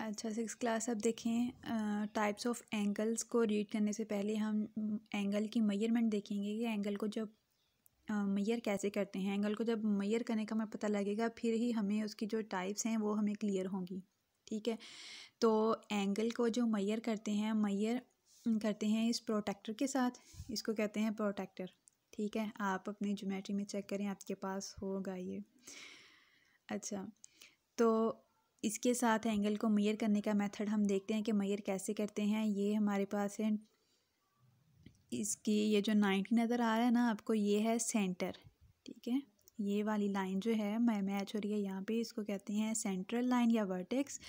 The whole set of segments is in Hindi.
अच्छा सिक्स क्लास अब देखें टाइप्स ऑफ एंगल्स को रीड करने से पहले हम एंगल की मेयरमेंट देखेंगे कि एंगल को जब मैयर कैसे करते हैं एंगल को जब मैयर करने का हमें पता लगेगा फिर ही हमें उसकी जो टाइप्स हैं वो हमें क्लियर होंगी ठीक है तो एंगल को जो मैयर करते हैं मैयर करते हैं इस प्रोटेक्टर के साथ इसको कहते हैं प्रोटेक्टर ठीक है आप अपनी ज्योमेट्री में चेक करें आपके पास होगा ये अच्छा तो इसके साथ एंगल को मैयर करने का मेथड हम देखते हैं कि मैयर कैसे करते हैं ये हमारे पास है इसकी ये जो नाइन्टी नज़र आ रहा है ना आपको ये है सेंटर ठीक है ये वाली लाइन जो है मैं मैच हो रही है यहाँ पे इसको कहते हैं सेंट्रल लाइन या वर्टेक्स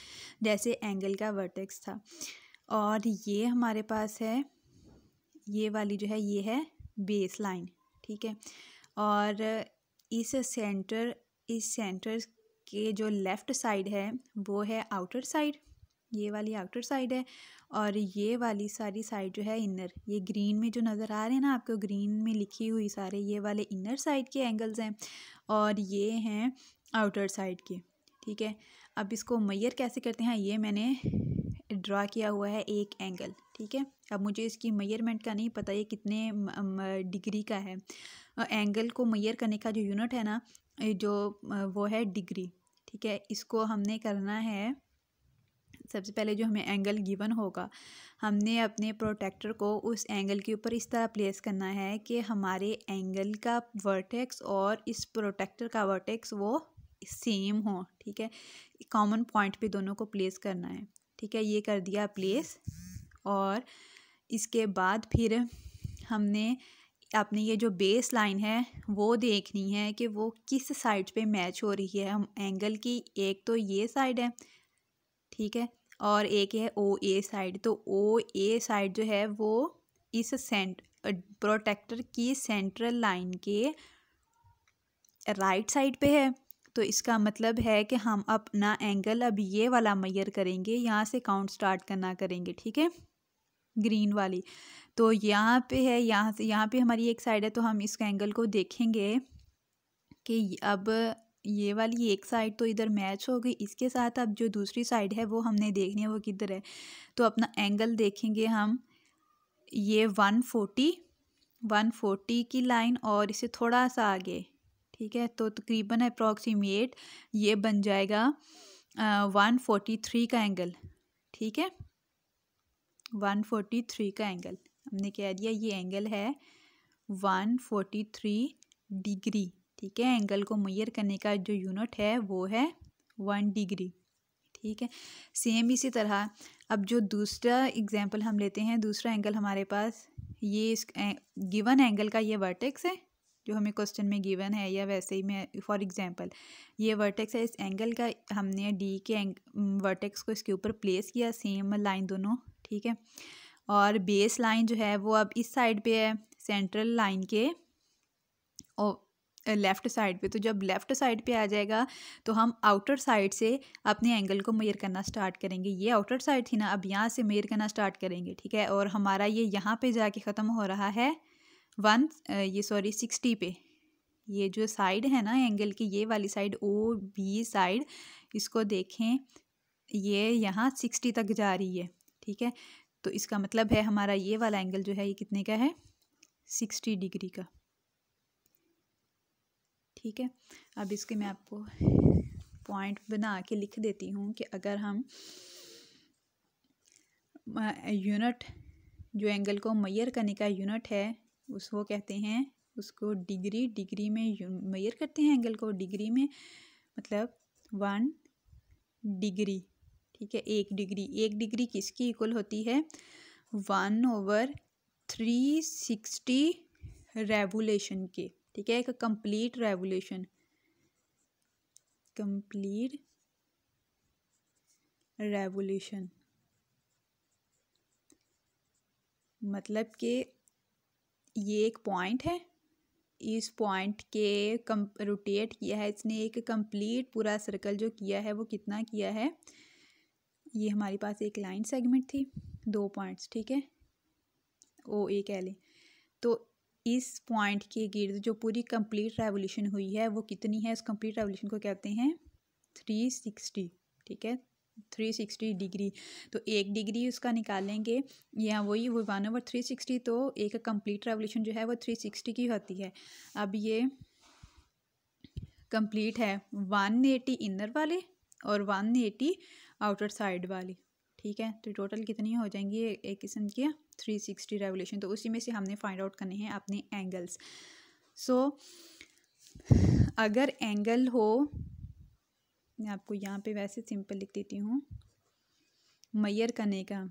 जैसे एंगल का वर्टेक्स था और ये हमारे पास है ये वाली जो है ये है बेस लाइन ठीक है और इस सेंटर इस सेंटर के जो लेफ़्ट साइड है वो है आउटर साइड ये वाली आउटर साइड है और ये वाली सारी साइड जो है इनर ये ग्रीन में जो नज़र आ रहे हैं ना आपको ग्रीन में लिखी हुई सारे ये वाले इनर साइड के एंगल्स हैं और ये हैं आउटर साइड के ठीक है अब इसको मैयर कैसे करते हैं ये मैंने ड्रा किया हुआ है एक एंगल ठीक है अब मुझे इसकी मेयरमेंट का नहीं पता ये कितने डिग्री का है एंगल को मैयर करने का जो यूनिट है ना जो वो है डिग्री ठीक है इसको हमने करना है सबसे पहले जो हमें एंगल गिवन होगा हमने अपने प्रोटेक्टर को उस एंगल के ऊपर इस तरह प्लेस करना है कि हमारे एंगल का वर्टेक्स और इस प्रोटेक्टर का वर्टेक्स वो सेम हो ठीक है कॉमन पॉइंट पे दोनों को प्लेस करना है ठीक है ये कर दिया प्लेस और इसके बाद फिर हमने अपने ये जो बेस लाइन है वो देखनी है कि वो किस साइड पे मैच हो रही है हम एंगल की एक तो ये साइड है ठीक है और एक है ओ ए साइड तो ओ ए साइड जो है वो इस सेंट प्रोटेक्टर की सेंट्रल लाइन के राइट साइड पे है तो इसका मतलब है कि हम अपना एंगल अब ये वाला मैयर करेंगे यहाँ से काउंट स्टार्ट करना करेंगे ठीक है ग्रीन वाली तो यहाँ पे है यहाँ से यहाँ पे हमारी एक साइड है तो हम इस एंगल को देखेंगे कि अब ये वाली एक साइड तो इधर मैच हो गई इसके साथ अब जो दूसरी साइड है वो हमने देखनी है वो किधर है तो अपना एंगल देखेंगे हम ये वन फोटी वन फोटी की लाइन और इसे थोड़ा सा आगे ठीक है तो तकरीबन अप्रॉक्सीमेट ये बन जाएगा वन फोटी थ्री का एंगल ठीक है वन फोर्टी थ्री का एंगल हमने कह दिया ये एंगल है वन फोर्टी थ्री डिग्री ठीक है एंगल को मैयर करने का जो यूनिट है वो है वन डिग्री ठीक है सेम इसी तरह अब जो दूसरा एग्जांपल हम लेते हैं दूसरा एंगल हमारे पास ये इस गिवन एंगल का ये वर्टेक्स है जो हमें क्वेश्चन में गिवन है या वैसे ही मैं फॉर एग्जांपल ये वर्टेक्स है इस एंगल का हमने डी के वर्टेक्स को इसके ऊपर प्लेस किया सेम लाइन दोनों ठीक है और बेस लाइन जो है वो अब इस साइड पे है सेंट्रल लाइन के और लेफ़्ट साइड पे तो जब लेफ़्ट साइड पे आ जाएगा तो हम आउटर साइड से अपने एंगल को मेयर करना स्टार्ट करेंगे ये आउटर साइड थी ना अब यहाँ से मेयर करना स्टार्ट करेंगे ठीक है और हमारा ये यहाँ पे जाके ख़त्म हो रहा है वन ये सॉरी सिक्सटी पे ये जो साइड है ना एंगल की ये वाली साइड ओ बी साइड इसको देखें ये यहाँ सिक्सटी तक जा रही है ठीक है तो इसका मतलब है हमारा ये वाला एंगल जो है ये कितने का है सिक्सटी डिग्री का ठीक है अब इसके मैं आपको पॉइंट बना के लिख देती हूँ कि अगर हम यूनिट जो एंगल को मैयर करने का यूनिट है उसको कहते हैं उसको डिग्री डिग्री में मैयर करते हैं एंगल को डिग्री में मतलब वन डिग्री ठीक है एक डिग्री एक डिग्री किसकी इक्वल होती है one over three sixty revolution के ठीक है एक कंप्लीट रेवोल्यूशन कंप्लीट रेवोल्यूशन मतलब कि ये एक पॉइंट है इस पॉइंट के कम रोटेट किया है इसने एक कंप्लीट पूरा सर्कल जो किया है वो कितना किया है ये हमारे पास एक लाइन सेगमेंट थी दो पॉइंट्स ठीक है ओ ए कह लें तो इस पॉइंट के गिर्द जो पूरी कंप्लीट रेवोल्यूशन हुई है वो कितनी है उस कंप्लीट रेवोल्यूशन को कहते हैं थ्री सिक्सटी ठीक है थ्री सिक्सटी डिग्री तो एक डिग्री उसका निकालेंगे या वही वो वन ओवर थ्री सिक्सटी तो एक कंप्लीट रेवोल्यूशन जो है वो थ्री सिक्सटी की होती है अब ये कंप्लीट है वन एटी इनर वाले और वन एटी आउटर साइड वाली ठीक है तो टोटल कितनी हो जाएंगी एक किस्म की थ्री सिक्सटी रेवोल्यूशन तो उसी में से हमने फाइंड आउट करने हैं अपने एंगल्स सो so, अगर एंगल हो मैं आपको यहाँ पे वैसे सिंपल लिख देती हूँ मैयर करने का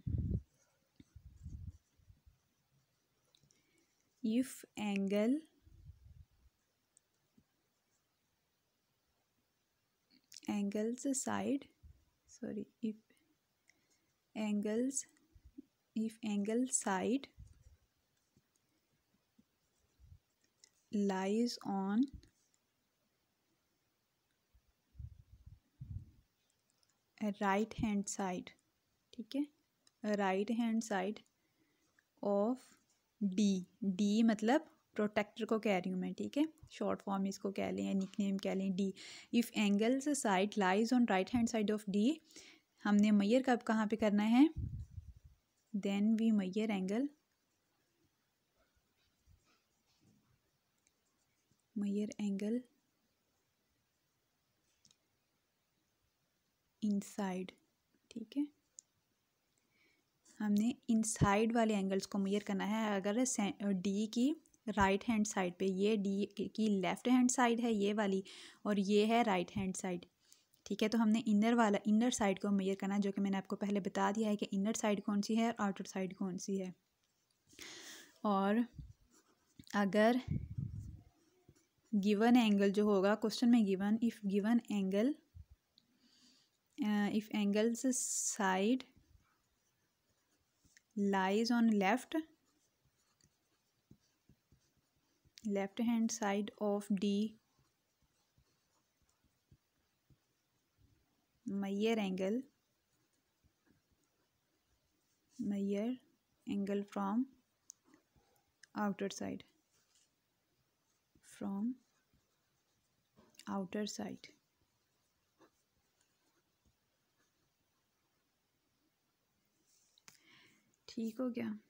if angle angles side sorry if angles if angle side lies on right hand side ठीक है right hand side of D D मतलब प्रोटेक्टर को कह रही हूँ मैं ठीक है शॉर्ट फॉर्म इसको कह लें या निकनेम कह लें D if angles side lies on right hand side of D हमने मैयर कब कहाँ पे करना है then we measure angle measure angle inside ठीक है हमने इनसाइड वाले एंगल्स को मैयर करना है अगर डी की राइट हैंड साइड पे ये डी की लेफ़्ट हैंड साइड है ये वाली और ये है राइट हैंड साइड ठीक है तो हमने इनर वाला इनर साइड को मेयर करना जो कि मैंने आपको पहले बता दिया है कि इनर साइड कौन सी है और आउटर साइड कौन सी है और अगर गिवन एंगल जो होगा क्वेश्चन में given if given angle if angles side lies on left left hand side of D Meyer angle Meyer angle from outer side from outer side ठीक हो गया